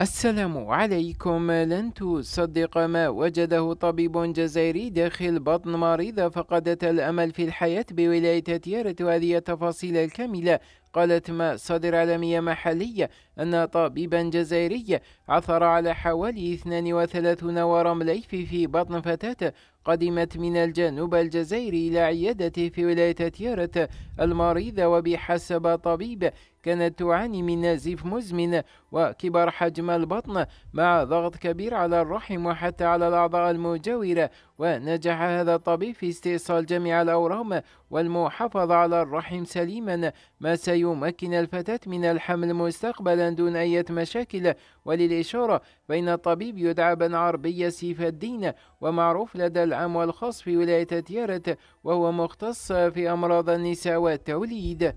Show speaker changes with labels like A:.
A: السلام عليكم لن تصدق ما وجده طبيب جزائري داخل بطن مريضة فقدت الأمل في الحياة بولاية تيارة وهذه التفاصيل الكاملة قالت مصادر عالمية محلية أن طبيبا جزائريا عثر على حوالي 32 ورم ليف في بطن فتاة قدمت من الجنوب الجزائري إلى عيادته في ولاية تيارة المريضة وبحسب طبيب كانت تعاني من نزيف مزمن وكبر حجم البطن مع ضغط كبير على الرحم وحتى على الأعضاء المجاورة ونجح هذا الطبيب في استئصال جميع الأورام والمحافظة على الرحم سليما ما سيمكن الفتاة من الحمل مستقبلا دون أي مشاكل وللإشارة فإن الطبيب يدعى بن عربي سيف الدين ومعروف لدى العام والخاص في ولاية تيارت وهو مختص في أمراض النساء والتوليد